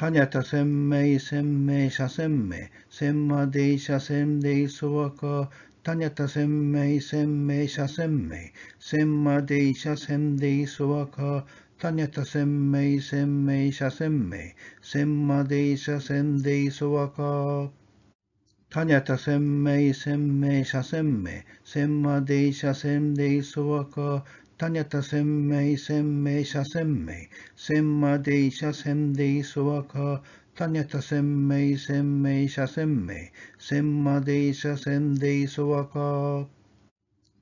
他にャた鮮明鮮明者鮮明鮮マデイ者鮮でいそわかタニゃタ鮮明鮮明者鮮明鮮までい者鮮でいそわかたにャた鮮明鮮明者鮮明鮮までい者鮮でイそわかたにャた鮮明鮮明者鮮明鮮までい者鮮デイソワカタニャタ鮮明鮮明者鮮明鮮までい者鮮でいそわかタニャタ鮮明鮮明者鮮明鮮までい者鮮でいそわか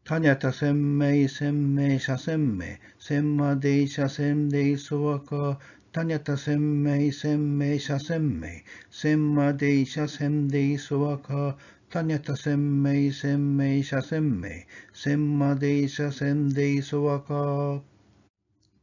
タニャタ鮮明鮮明者鮮明鮮までい者鮮でいそわかタニャタ鮮明鮮明者鮮明鮮までい者鮮でいそわかタニャタ鮮明鮮明者鮮明鮮魔デイシ鮮デイソワカ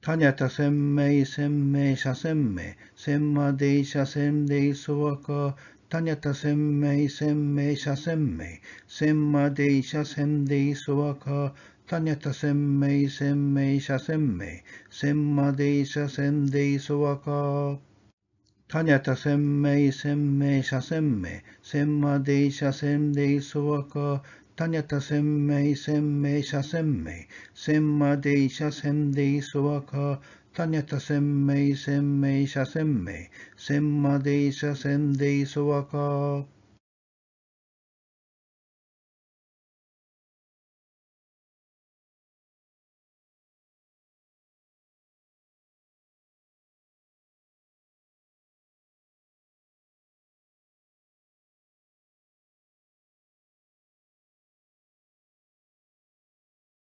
タニャタ鮮明鮮明者鮮明鮮魔デイシ鮮デイソワカタニャタ鮮明鮮明者鮮明鮮魔デイシ鮮デイソワカタニャタ鮮明鮮明者鮮明鮮魔デイシ鮮デイソワカタニャタ鮮明鮮明者鮮明鮮魔デイ者鮮デイソワカタニャタ鮮明鮮明者鮮明鮮魔デイ者鮮デイソワカタニャタ鮮明鮮明者鮮明鮮魔デイ者鮮デイソワカ